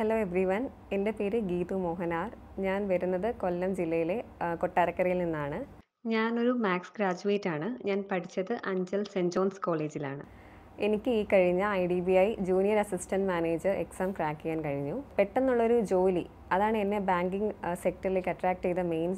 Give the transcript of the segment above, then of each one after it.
hello every one എൻ്റെ പേര് ഗീതു മോഹനാർ ഞാൻ വരുന്നത് കൊല്ലം ജില്ലയിലെ കൊട്ടാരക്കരയിൽ നിന്നാണ് ഞാനൊരു മാത്സ് ഗ്രാജുവേറ്റ് ആണ് ഞാൻ പഠിച്ചത് അഞ്ചൽ സെൻറ് ജോൺസ് കോളേജിലാണ് എനിക്ക് ഈ കഴിഞ്ഞ I D B I junior assistant manager exam crack ചെയ്യാൻ കഴിഞ്ഞു പെട്ടെന്നുള്ളൊരു ജോലി അതാണ് എന്നെ ബാങ്കിങ് സെക്ടറിലേക്ക് അട്രാക്ട് ചെയ്ത മെയിൻ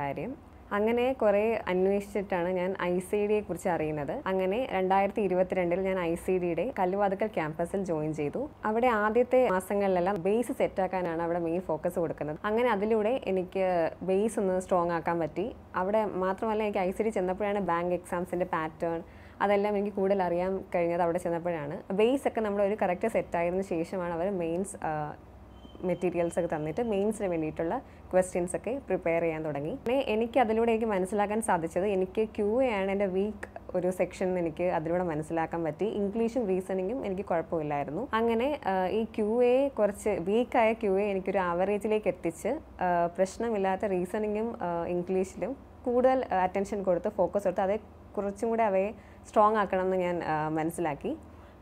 കാര്യം അങ്ങനെ കുറേ അന്വേഷിച്ചിട്ടാണ് ഞാൻ ഐ സി ഡിയെ കുറിച്ച് അറിയുന്നത് അങ്ങനെ രണ്ടായിരത്തി ഇരുപത്തിരണ്ടിൽ ഞാൻ ഐ സി ഡിയുടെ കല്ലുവാതുക്കൽ ക്യാമ്പസിൽ ജോയിൻ ചെയ്തു അവിടെ ആദ്യത്തെ മാസങ്ങളിലെല്ലാം ബേസ് സെറ്റാക്കാനാണ് അവിടെ മെയിൻ ഫോക്കസ് കൊടുക്കുന്നത് അങ്ങനെ അതിലൂടെ എനിക്ക് ബേസ് ഒന്ന് സ്ട്രോങ് ആക്കാൻ പറ്റി അവിടെ മാത്രമല്ല എനിക്ക് ഐ സി ഡി ചെന്നപ്പോഴാണ് ബാങ്ക് എക്സാംസിൻ്റെ പാറ്റേൺ അതെല്ലാം എനിക്ക് കൂടുതൽ അറിയാൻ കഴിഞ്ഞത് അവിടെ ചെന്നപ്പോഴാണ് ബേസ് ഒക്കെ നമ്മൾ ഒരു കറക്റ്റ് സെറ്റായതിനു ശേഷമാണ് അവർ മെയിൻസ് മെറ്റീരിയൽസ് ഒക്കെ തന്നിട്ട് മെയിൻസിന് വേണ്ടിയിട്ടുള്ള ക്വസ്റ്റ്യൻസ് ഒക്കെ പ്രിപ്പയർ ചെയ്യാൻ തുടങ്ങി പിന്നെ എനിക്ക് അതിലൂടെ എനിക്ക് മനസ്സിലാക്കാൻ സാധിച്ചത് എനിക്ക് ക്യു എ ആണ് എൻ്റെ വീക്ക് ഒരു സെക്ഷൻ എനിക്ക് അതിലൂടെ മനസ്സിലാക്കാൻ പറ്റി ഇംഗ്ലീഷും റീസണിങ്ങും എനിക്ക് കുഴപ്പമില്ലായിരുന്നു അങ്ങനെ ഈ ക്യു എ കുറച്ച് വീക്കായ ക്യു എ എനിക്കൊരു ആവറേജിലേക്ക് എത്തിച്ച് പ്രശ്നമില്ലാത്ത റീസണിങ്ങും ഇംഗ്ലീഷിലും കൂടുതൽ അറ്റൻഷൻ കൊടുത്ത് ഫോക്കസ് കൊടുത്ത് അതേ കുറച്ചും കൂടെ അവയെ സ്ട്രോങ് ആക്കണം എന്ന് ഞാൻ മനസ്സിലാക്കി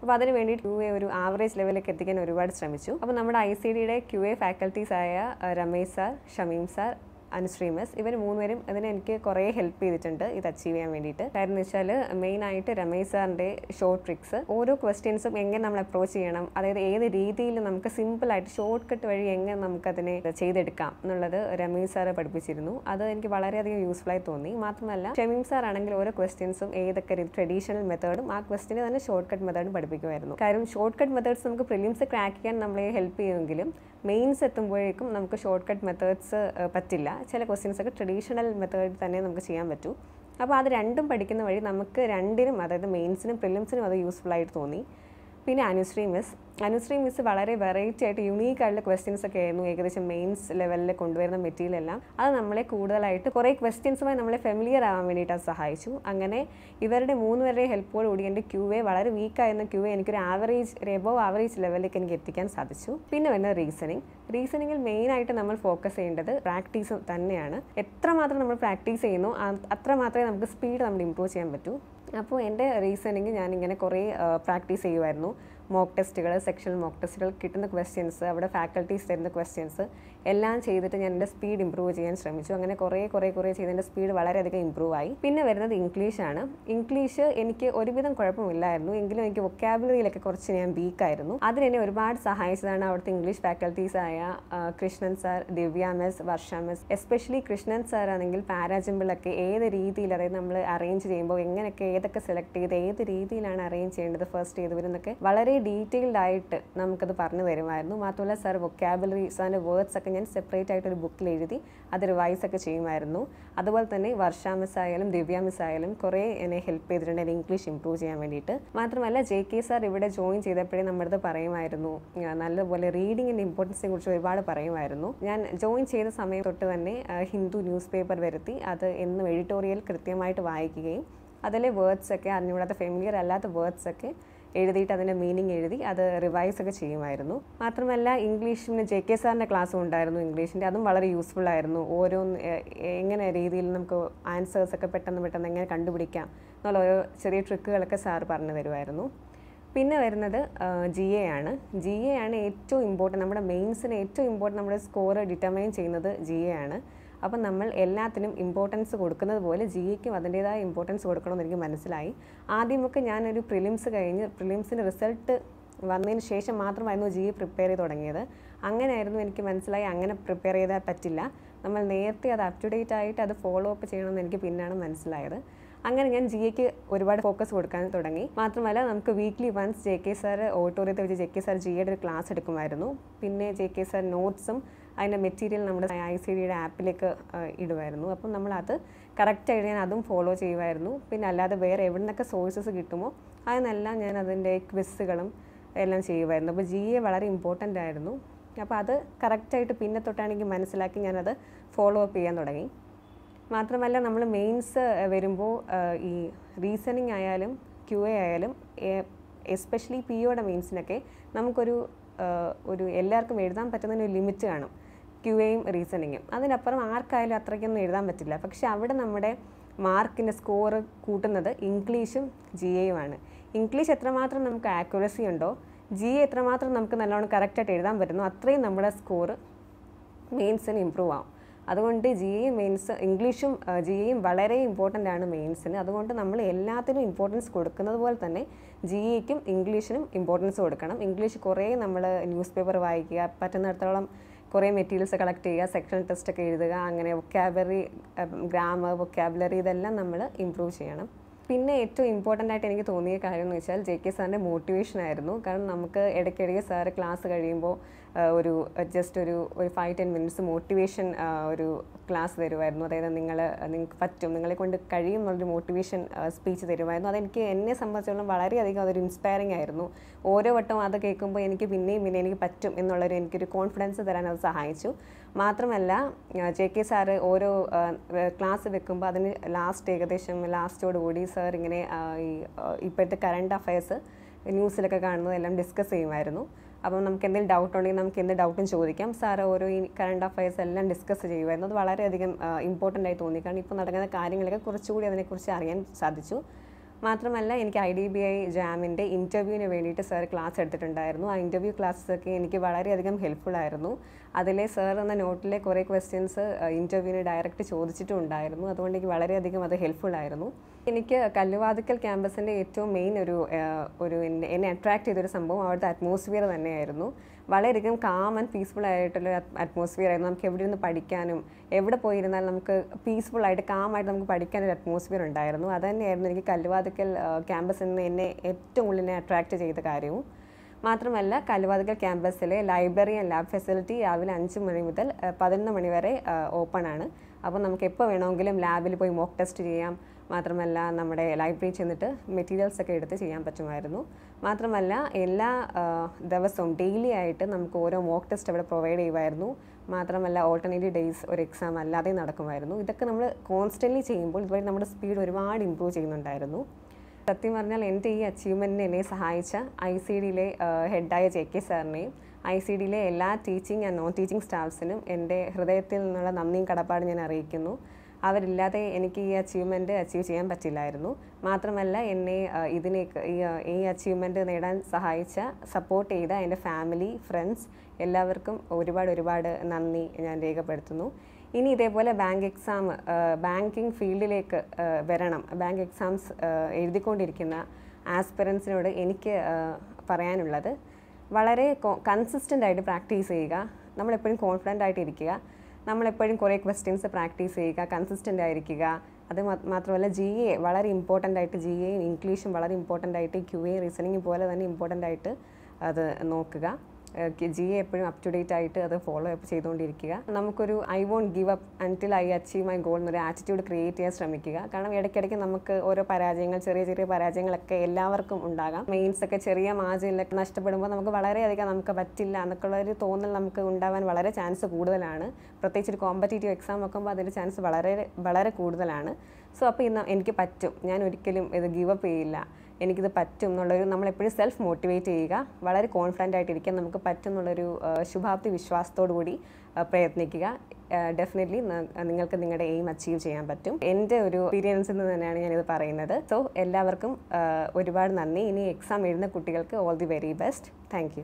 അപ്പോൾ അതിന് വേണ്ടി ക്യു എ ഒരു ആവറേജ് ലെവലിലേക്ക് എത്തിക്കാൻ ഒരുപാട് ശ്രമിച്ചു അപ്പോൾ നമ്മുടെ ഐ സി ഡിയുടെ ക്യു എ ഫാക്കൽറ്റീസായ രമേശ് സാർ ഷമീം സാർ അനുശ്രീമസ് ഇവർ മൂന്നുപേരും അതിന് എനിക്ക് കുറേ ഹെൽപ്പ് ചെയ്തിട്ടുണ്ട് ഇത് അച്ചീവ് ചെയ്യാൻ വേണ്ടിയിട്ട് കാരണം എന്ന് വെച്ചാൽ മെയിനായിട്ട് രമേശ് സാറിൻ്റെ ഷോർട്ട് ട്രിക്സ് ഓരോ ക്വസ്റ്റ്യൻസും എങ്ങനെ നമ്മൾ അപ്രോച്ച് ചെയ്യണം അതായത് ഏത് രീതിയിൽ നമുക്ക് സിമ്പിളായിട്ട് ഷോർട്ട് കട്ട് വഴി എങ്ങനെ നമുക്കതിനെ ചെയ്തെടുക്കാം എന്നുള്ളത് രമേശ് സാറ് പഠിപ്പിച്ചിരുന്നു അത് എനിക്ക് വളരെയധികം യൂസ്ഫുള്ളായി തോന്നി മാത്രമല്ല ഷെമീം സാർ ആണെങ്കിൽ ഓരോ ക്വസ്റ്റ്യൻസും ഏതൊക്കെ ട്രഡീഷണൽ മെത്തേഡും ആ ക്വസ്റ്റിനെ തന്നെ ഷോർട്ട് കട്ട് മെത്തേഡും പഠിപ്പിക്കുമായിരുന്നു കാരണം ഷോർട്ട് കട്ട് മെത്തേഡ്സ് നമുക്ക് പ്രിലിംസ് ക്രാക്ക് ചെയ്യാൻ നമ്മളെ ഹെൽപ്പ് ചെയ്യുമെങ്കിലും മെയിൻസ് എത്തുമ്പോഴേക്കും നമുക്ക് ഷോർട്ട് കട്ട് മെത്തേഡ്സ് പറ്റില്ല ചില ഒക്കെ ട്രഡീഷണൽ മെത്തേഡിൽ തന്നെ നമുക്ക് ചെയ്യാൻ പറ്റൂ അപ്പോൾ അത് രണ്ടും പഠിക്കുന്ന വഴി നമുക്ക് രണ്ടിനും അതായത് മെയിൻസിനും പ്രിലിംസിനും അത് യൂസ്ഫുൾ ആയിട്ട് തോന്നി പിന്നെ അനുശ്രീ മിസ് അനുശ്രീ മിസ് വളരെ വെറൈറ്റി ആയിട്ട് യുണീക്ക് ആയിട്ടുള്ള ക്വസ്റ്റ്യൻസ് ഒക്കെ ആയിരുന്നു ഏകദേശം മെയിൻസ് ലെവലിൽ കൊണ്ടുവരുന്ന മെറ്റീരിയൽ എല്ലാം അത് നമ്മളെ കൂടുതലായിട്ട് കുറേ ക്വസ്റ്റ്യൻസുമായി നമ്മളെ ഫെമിലിയർ ആവാൻ വേണ്ടിയിട്ട് സഹായിച്ചു അങ്ങനെ ഇവരുടെ മൂന്ന് പേരുടെ കൂടി എൻ്റെ ക്യൂ എ വളരെ വീക്കായിരുന്ന ക്യൂ എ എനിക്കൊരു ആവറേജ് എബോവ് ആവറേജ് ലെവലിലേക്ക് എനിക്ക് എത്തിക്കാൻ സാധിച്ചു പിന്നെ വരുന്ന റീസണിങ് റീസണിങ്ങിൽ മെയിനായിട്ട് നമ്മൾ ഫോക്കസ് ചെയ്യേണ്ടത് പ്രാക്ടീസ് തന്നെയാണ് എത്രമാത്രം നമ്മൾ പ്രാക്ടീസ് ചെയ്യുന്നു അത്ര മാത്രമേ നമുക്ക് സ്പീഡ് നമ്മൾ ഇമ്പ്രൂവ് ചെയ്യാൻ പറ്റൂ അപ്പോൾ എൻ്റെ റീസണിങ് ഞാൻ ഇങ്ങനെ കുറേ പ്രാക്ടീസ് ചെയ്യുമായിരുന്നു മോക്ക് ടെസ്റ്റുകൾ സെക്ഷൽ മോക്ക് ടെസ്റ്റുകൾ കിട്ടുന്ന ക്വസ്റ്റ്യൻസ് അവിടെ ഫാക്കൽറ്റീസ് തരുന്ന ക്വസ്റ്റ്യൻസ് എല്ലാം ചെയ്തിട്ട് ഞാൻ എൻ്റെ സ്പീഡ് ഇമ്പ്രൂവ് ചെയ്യാൻ ശ്രമിച്ചു അങ്ങനെ കുറേ കുറേ കുറേ ചെയ്ത് എൻ്റെ സ്പീഡ് വളരെയധികം ഇമ്പ്രൂവ് ആയി പിന്നെ വരുന്നത് ഇംഗ്ലീഷാണ് ഇംഗ്ലീഷ് എനിക്ക് ഒരുവിധം കുഴപ്പമില്ലായിരുന്നു എങ്കിലും എനിക്ക് വൊക്കാബുലറിയിലൊക്കെ കുറച്ച് ഞാൻ വീക്കായിരുന്നു അതിനെന്നെ ഒരുപാട് സഹായിച്ചതാണ് അവിടുത്തെ ഇംഗ്ലീഷ് ആയ Krishnan sir Divya miss Varsha miss especially Krishnan sir ആണെങ്കിൽ പാരാജിമ്പിളൊക്കെ ഏത് രീതിയിൽ അതായത് നമ്മൾ അറേഞ്ച് ചെയ്യുമ്പോൾ എങ്ങനെയൊക്കെ ഏതൊക്കെ സെലക്ട് ചെയ്ത് ഏത് രീതിയിലാണ് അറേഞ്ച് ചെയ്യേണ്ടത് ഫസ്റ്റ് ചെയ്ത് വരുന്നൊക്കെ വളരെ ഡീറ്റെയിൽഡായിട്ട് ആയിട്ട് നമുക്കത് പറഞ്ഞു തരുമായിരുന്നു മാത്രമല്ല സാർ വൊക്കാബുലറി സാറിൻ്റെ വേർഡ്സ് ഒക്കെ ഞാൻ സെപ്പറേറ്റ് ആയിട്ട് ഒരു ബുക്കിൽ എഴുതി അത് റിവൈസ് ഒക്കെ ചെയ്യുമായിരുന്നു അതുപോലെ തന്നെ വർഷ മിസ് ആയാലും ദിവ്യ മിസ് ആയാലും കുറേ എന്നെ ഹെൽപ്പ് ചെയ്തിട്ടുണ്ട് എൻ്റെ ഇംഗ്ലീഷ് ഇമ്പ്രൂവ് ചെയ്യാൻ വേണ്ടിയിട്ട് മാത്രമല്ല ജെ കെ സാർ ഇവിടെ ജോയിൻ ചെയ്തപ്പോഴേ നമ്മുടെ പറയുമായിരുന്നു നല്ലപോലെ റീഡിങ്ങിൻ്റെ ഇമ്പോർട്ടൻസിനെ കുറിച്ച് ഒരുപാട് പറയുമായിരുന്നു ഞാൻ ജോയിൻ ചെയ്ത സമയം തൊട്ട് തന്നെ ഹിന്ദു ന്യൂസ് പേപ്പർ വരുത്തി അത് എന്നും എഡിറ്റോറിയൽ കൃത്യമായിട്ട് വായിക്കുകയും അതിലെ വേർഡ്സൊക്കെ അറിഞ്ഞുകൂടാത്ത ഫെമിലിയർ അല്ലാത്ത വേർഡ്സൊക്കെ എഴുതിയിട്ട് അതിൻ്റെ മീനിങ് എഴുതി അത് റിവൈസ് ഒക്കെ ചെയ്യുമായിരുന്നു മാത്രമല്ല ഇംഗ്ലീഷിന് ജെ കെ സാറിൻ്റെ ക്ലാസ്സും ഉണ്ടായിരുന്നു ഇംഗ്ലീഷിൻ്റെ അതും വളരെ യൂസ്ഫുൾ ആയിരുന്നു ഓരോ എങ്ങനെ രീതിയിൽ നമുക്ക് ആൻസേഴ്സ് ഒക്കെ പെട്ടെന്ന് പെട്ടെന്ന് എങ്ങനെ കണ്ടുപിടിക്കാം എന്നുള്ള ഓരോ ചെറിയ ട്രിക്കുകളൊക്കെ സാർ പറഞ്ഞു തരുമായിരുന്നു പിന്നെ വരുന്നത് ജി എ ആണ് ജി എ ആണ് ഏറ്റവും ഇമ്പോർട്ടൻറ്റ് നമ്മുടെ മെയിൻസിന് ഏറ്റവും ഇമ്പോർട്ടൻറ്റ് നമ്മുടെ സ്കോർ ഡിറ്റർമൈൻ ചെയ്യുന്നത് ജി എ ആണ് അപ്പം നമ്മൾ എല്ലാത്തിനും ഇമ്പോർട്ടൻസ് കൊടുക്കുന്നത് പോലെ ജി അതിൻ്റേതായ ഇമ്പോർട്ടൻസ് കൊടുക്കണമെന്ന് എനിക്ക് മനസ്സിലായി ആദ്യമൊക്കെ ഞാനൊരു പ്രിലിംസ് കഴിഞ്ഞ് പ്രിലിംസിൻ്റെ റിസൾട്ട് വന്നതിന് ശേഷം മാത്രമായിരുന്നു ജി പ്രിപ്പയർ e ചെയ്ത് തുടങ്ങിയത് അങ്ങനെയായിരുന്നു എനിക്ക് മനസ്സിലായി അങ്ങനെ പ്രിപ്പയർ ചെയ്താൽ പറ്റില്ല നമ്മൾ നേരത്തെ അത് അപ് ടു ഡേറ്റ് ആയിട്ട് അത് ഫോളോ അപ്പ് ചെയ്യണമെന്ന് എനിക്ക് പിന്നാണ് മനസ്സിലായത് അങ്ങനെ ഞാൻ ജി എക്ക് e ഒരുപാട് ഫോക്കസ് കൊടുക്കാൻ തുടങ്ങി മാത്രമല്ല നമുക്ക് weekly once J K sir ഓഡിറ്റോറിയത്തിൽ വെച്ച് ജെ കെ സാർ ജിയുടെ ഒരു ക്ലാസ് എടുക്കുമായിരുന്നു പിന്നെ ജെ കെ സാർ നോട്ട്സും അതിൻ്റെ മെറ്റീരിയൽ നമ്മുടെ ഐ സി ഡിയുടെ ആപ്പിലേക്ക് ഇടുമായിരുന്നു അപ്പം നമ്മളത് കറക്റ്റായിട്ട് ഞാൻ അതും ഫോളോ ചെയ്യുമായിരുന്നു പിന്നെ അല്ലാതെ വേറെ എവിടെ നിന്നൊക്കെ സോഴ്സസ് കിട്ടുമോ അതിനെല്ലാം ഞാൻ അതിൻ്റെ ക്വിസ്സുകളും എല്ലാം ചെയ്യുമായിരുന്നു അപ്പോൾ ജി എ വളരെ ഇമ്പോർട്ടൻ്റ് ആയിരുന്നു അപ്പോൾ അത് കറക്റ്റായിട്ട് പിന്നെ തൊട്ടാണെങ്കിൽ മനസ്സിലാക്കി ഞാനത് ഫോളോ അപ്പ് ചെയ്യാൻ തുടങ്ങി മാത്രമല്ല നമ്മൾ മെയിൻസ് വരുമ്പോൾ ഈ റീസണിങ് ആയാലും ക്യു എ ആയാലും എസ്പെഷ്യലി പി ഒയുടെ മെയിൻസിനൊക്കെ നമുക്കൊരു ഒരു എല്ലാവർക്കും എഴുതാൻ പറ്റുന്നതിന് ഒരു ലിമിറ്റ് കാണും ക്യൂയും റീസണിങ്ങും അതിനപ്പുറം ആർക്കായാലും അത്രയ്ക്കൊന്നും എഴുതാൻ പറ്റില്ല പക്ഷെ അവിടെ നമ്മുടെ മാർക്കിൻ്റെ സ്കോറ് കൂട്ടുന്നത് ഇംഗ്ലീഷും ജി എയുമാണ് ഇംഗ്ലീഷ് എത്രമാത്രം നമുക്ക് ആക്യുറസി ഉണ്ടോ ജി എ എത്രമാത്രം നമുക്ക് നല്ലോണം കറക്റ്റായിട്ട് എഴുതാൻ പറ്റുന്നു അത്രയും നമ്മുടെ സ്കോർ മെയിൻസിന് ഇമ്പ്രൂവ് ആവും അതുകൊണ്ട് ജി എയും മെയിൻസ് ഇംഗ്ലീഷും ജി എയും വളരെ ഇമ്പോർട്ടൻ്റ് ആണ് മെയിൻസിന് അതുകൊണ്ട് നമ്മൾ എല്ലാത്തിനും ഇമ്പോർട്ടൻസ് കൊടുക്കുന്നത് പോലെ തന്നെ ജി എക്കും ഇംഗ്ലീഷിനും ഇമ്പോർട്ടൻസ് കൊടുക്കണം ഇംഗ്ലീഷ് കുറേ നമ്മൾ ന്യൂസ് പേപ്പർ വായിക്കുക പറ്റുന്നിടത്തോളം കുറേ മെറ്റീരിയൽസ് കളക്ട് ചെയ്യുക സെക്ഷൻ ടെസ്റ്റ് ഒക്കെ എഴുതുക അങ്ങനെ വൊക്കാബറി ഗ്രാമർ വൊക്കാബുലറി ഇതെല്ലാം നമ്മൾ ഇമ്പ്രൂവ് ചെയ്യണം പിന്നെ ഏറ്റവും ഇമ്പോർട്ടൻ്റ് ആയിട്ട് എനിക്ക് തോന്നിയ കാര്യം എന്ന് വെച്ചാൽ ജെ കെ സാറിൻ്റെ മോട്ടിവേഷൻ ആയിരുന്നു കാരണം നമുക്ക് ഇടയ്ക്കിടയ്ക്ക് സാറ് ക്ലാസ് കഴിയുമ്പോൾ ഒരു ജസ്റ്റ് ഒരു ഒരു ഫൈവ് ടെൻ മിനിറ്റ്സ് മോട്ടിവേഷൻ ഒരു ക്ലാസ് തരുമായിരുന്നു അതായത് നിങ്ങൾ നിങ്ങൾക്ക് പറ്റും നിങ്ങളെ കൊണ്ട് കഴിയും എന്നുള്ളൊരു മോട്ടിവേഷൻ സ്പീച്ച് തരുമായിരുന്നു അതെനിക്ക് എന്നെ സംബന്ധിച്ചോളം വളരെയധികം അതൊരു ഇൻസ്പയറിംഗ് ആയിരുന്നു ഓരോ വട്ടം അത് കേൾക്കുമ്പോൾ എനിക്ക് പിന്നെയും പിന്നെ എനിക്ക് പറ്റും എന്നുള്ളൊരു എനിക്കൊരു കോൺഫിഡൻസ് തരാൻ അത് സഹായിച്ചു മാത്രമല്ല ജെ കെ സാറ് ഓരോ ക്ലാസ് വെക്കുമ്പോൾ അതിന് ലാസ്റ്റ് ഏകദേശം ലാസ്റ്റോട് കൂടി സാർ ഇങ്ങനെ ഈ ഇപ്പോഴത്തെ കറണ്ട് അഫയേഴ്സ് ന്യൂസിലൊക്കെ കാണുന്നതെല്ലാം ഡിസ്കസ് ചെയ്യുമായിരുന്നു അപ്പം നമുക്ക് എന്തെങ്കിലും ഡൗട്ട് ഉണ്ടെങ്കിൽ നമുക്ക് എന്ത് ഡൗട്ടും ചോദിക്കാം സാർ ഓരോ ഈ കറണ്ട് അഫയേഴ്സ് എല്ലാം ഡിസ്കസ് ചെയ്യുമായിരുന്നു അത് വളരെയധികം ഇമ്പോർട്ടൻ്റ് ആയി തോന്നി കാരണം ഇപ്പോൾ നടക്കുന്ന കാര്യങ്ങളൊക്കെ കുറച്ചുകൂടി അതിനെക്കുറിച്ച് അറിയാൻ സാധിച്ചു മാത്രമല്ല എനിക്ക് ഐ ഡി ബി ഐ ജാമിൻ്റെ ഇൻ്റർവ്യൂവിന് വേണ്ടിയിട്ട് സാർ ക്ലാസ് എടുത്തിട്ടുണ്ടായിരുന്നു ആ ഇൻ്റർവ്യൂ ക്ലാസ്സൊക്കെ എനിക്ക് വളരെയധികം ഹെൽപ്ഫുൾ ആയിരുന്നു അതിലെ സർ എന്ന നോട്ടിലെ കുറേ ക്വസ്റ്റ്യൻസ് ഇൻ്റർവ്യൂവിന് ഡയറക്റ്റ് ചോദിച്ചിട്ടുണ്ടായിരുന്നു അതുകൊണ്ട് എനിക്ക് വളരെയധികം അത് ഹെൽപ്ഫുൾ ആയിരുന്നു എനിക്ക് കല്ലുവാതുക്കൽ ക്യാമ്പസിൻ്റെ ഏറ്റവും മെയിൻ ഒരു ഒരു എന്നെ അട്രാക്ട് ചെയ്തൊരു സംഭവം അവിടുത്തെ അറ്റ്മോസ്ഫിയർ തന്നെയായിരുന്നു വളരെയധികം കാം ആൻഡ് പീസ്ഫുൾ ആയിട്ടുള്ള അറ്റ്മോസ്ഫിയർ ആയിരുന്നു നമുക്ക് എവിടെ ഇരുന്ന് പഠിക്കാനും എവിടെ പോയിരുന്നാൽ നമുക്ക് പീസ്ഫുൾ ആയിട്ട് കാമായിട്ട് നമുക്ക് പഠിക്കാൻ ഒരു അറ്റ്മോസ്ഫിയർ ഉണ്ടായിരുന്നു അതുതന്നെയായിരുന്നു എനിക്ക് കല്ലുവാതുക്കൽ ക്യാമ്പസിൽ നിന്ന് എന്നെ ഏറ്റവും കൂടുതൽ എന്നെ അട്രാക്ട് ചെയ്ത കാര്യവും മാത്രമല്ല കലുവാതകൽ ക്യാമ്പസിലെ ലൈബ്രറി ആൻഡ് ലാബ് ഫെസിലിറ്റി രാവിലെ അഞ്ച് മണി മുതൽ പതിനൊന്ന് മണി വരെ ഓപ്പൺ ആണ് അപ്പോൾ നമുക്ക് എപ്പോൾ വേണമെങ്കിലും ലാബിൽ പോയി മോക്ക് ടെസ്റ്റ് ചെയ്യാം മാത്രമല്ല നമ്മുടെ ലൈബ്രറി ചെന്നിട്ട് മെറ്റീരിയൽസ് ഒക്കെ എടുത്ത് ചെയ്യാൻ പറ്റുമായിരുന്നു മാത്രമല്ല എല്ലാ ദിവസവും ഡെയിലി ആയിട്ട് നമുക്ക് ഓരോ മോക്ക് ടെസ്റ്റ് അവിടെ പ്രൊവൈഡ് ചെയ്യുമായിരുന്നു മാത്രമല്ല ഓൾട്ടർനേറ്റീവ് ഡേയ്സ് ഒരു എക്സാം അല്ലാതെ നടക്കുമായിരുന്നു ഇതൊക്കെ നമ്മൾ കോൺസ്റ്റൻ്റ്ലി ചെയ്യുമ്പോൾ ഇതുവഴി നമ്മുടെ സ്പീഡ് ഒരുപാട് ഇമ്പ്രൂവ് ചെയ്യുന്നുണ്ടായിരുന്നു സത്യം പറഞ്ഞാൽ എൻ്റെ ഈ അച്ചീവ്മെൻറ്റിന് എന്നെ സഹായിച്ച ഐ സി ഡിയിലെ ഹെഡായ ജെ കെ സാറിനെയും ഐ സി ഡിയിലെ എല്ലാ ടീച്ചിങ് ആൻഡ് നോൺ ടീച്ചിങ് സ്റ്റാഫ്സിനും എൻ്റെ ഹൃദയത്തിൽ നിന്നുള്ള നന്ദിയും കടപ്പാട് ഞാൻ അറിയിക്കുന്നു അവരില്ലാതെ എനിക്ക് ഈ അച്ചീവ്മെൻറ്റ് അച്ചീവ് ചെയ്യാൻ പറ്റില്ലായിരുന്നു മാത്രമല്ല എന്നെ ഇതിനെ ഈ അച്ചീവ്മെൻറ്റ് നേടാൻ സഹായിച്ച സപ്പോർട്ട് ചെയ്ത എൻ്റെ ഫാമിലി ഫ്രണ്ട്സ് എല്ലാവർക്കും ഒരുപാട് ഒരുപാട് നന്ദി ഞാൻ രേഖപ്പെടുത്തുന്നു ഇനി ഇതേപോലെ ബാങ്ക് എക്സാം ബാങ്കിങ് ഫീൽഡിലേക്ക് വരണം ബാങ്ക് എക്സാംസ് എഴുതിക്കൊണ്ടിരിക്കുന്ന ആസ്പിറൻസിനോട് എനിക്ക് പറയാനുള്ളത് വളരെ കൺസിസ്റ്റൻ്റ് ആയിട്ട് പ്രാക്ടീസ് ചെയ്യുക നമ്മളെപ്പോഴും കോൺഫിഡൻ്റ് ആയിട്ട് ഇരിക്കുക നമ്മളെപ്പോഴും കുറേ ക്വസ്റ്റ്യൻസ് പ്രാക്ടീസ് ചെയ്യുക കൺസിസ്റ്റൻ്റ് ആയിരിക്കുക അത് മാത്രമല്ല ജി എ വളരെ ഇമ്പോർട്ടൻ്റ് ആയിട്ട് ജി എയും ഇംഗ്ലീഷും വളരെ ഇമ്പോർട്ടൻ്റ് ആയിട്ട് ക്യു എ റീസണിങ് പോലെ തന്നെ ഇമ്പോർട്ടൻ്റ് ആയിട്ട് അത് നോക്കുക ജി എ എപ്പോഴും അപ് ടു ഡേറ്റ് ആയിട്ട് അത് ഫോളോ അപ്പ് ചെയ്തുകൊണ്ടിരിക്കുക നമുക്കൊരു I won't give up until I achieve my goal എന്നൊരു ആറ്റിറ്റ്യൂഡ് ക്രിയേറ്റ് ചെയ്യാൻ ശ്രമിക്കുക കാരണം ഇടയ്ക്കിടയ്ക്ക് നമുക്ക് ഓരോ പരാജയങ്ങൾ ചെറിയ ചെറിയ പരാജയങ്ങളൊക്കെ എല്ലാവർക്കും ഉണ്ടാകാം മെയിൻസ് ഒക്കെ ചെറിയ മാജിലൊക്കെ നഷ്ടപ്പെടുമ്പോൾ നമുക്ക് വളരെയധികം നമുക്ക് പറ്റില്ല എന്നൊക്കെയുള്ള ഒരു തോന്നൽ നമുക്ക് ഉണ്ടാവാൻ വളരെ ചാൻസ് കൂടുതലാണ് പ്രത്യേകിച്ച് ഒരു കോമ്പറ്റേറ്റീവ് എക്സാം വെക്കുമ്പോൾ അതിൻ്റെ ചാൻസ് വളരെ വളരെ കൂടുതലാണ് സോ അപ്പോൾ ഇന്ന് എനിക്ക് പറ്റും ഞാൻ ഒരിക്കലും ഇത് ഗിവ് അപ്പ് ചെയ്യില്ല എനിക്കിത് പറ്റും എന്നുള്ളൊരു നമ്മളെപ്പോഴും സെൽഫ് മോട്ടിവേറ്റ് ചെയ്യുക വളരെ കോൺഫിഡൻ്റ് ആയിട്ടിരിക്കാൻ നമുക്ക് പറ്റും എന്നുള്ളൊരു ശുഭാപ്തി വിശ്വാസത്തോടു കൂടി പ്രയത്നിക്കുക ഡെഫിനറ്റ്ലി നിങ്ങൾക്ക് നിങ്ങളുടെ എയിം അച്ചീവ് ചെയ്യാൻ പറ്റും എൻ്റെ ഒരു എക്സ്പീരിയൻസിൽ നിന്ന് തന്നെയാണ് ഞാനിത് പറയുന്നത് സോ എല്ലാവർക്കും ഒരുപാട് നന്ദി ഇനി എക്സാം എഴുതുന്ന കുട്ടികൾക്ക് all the very best thank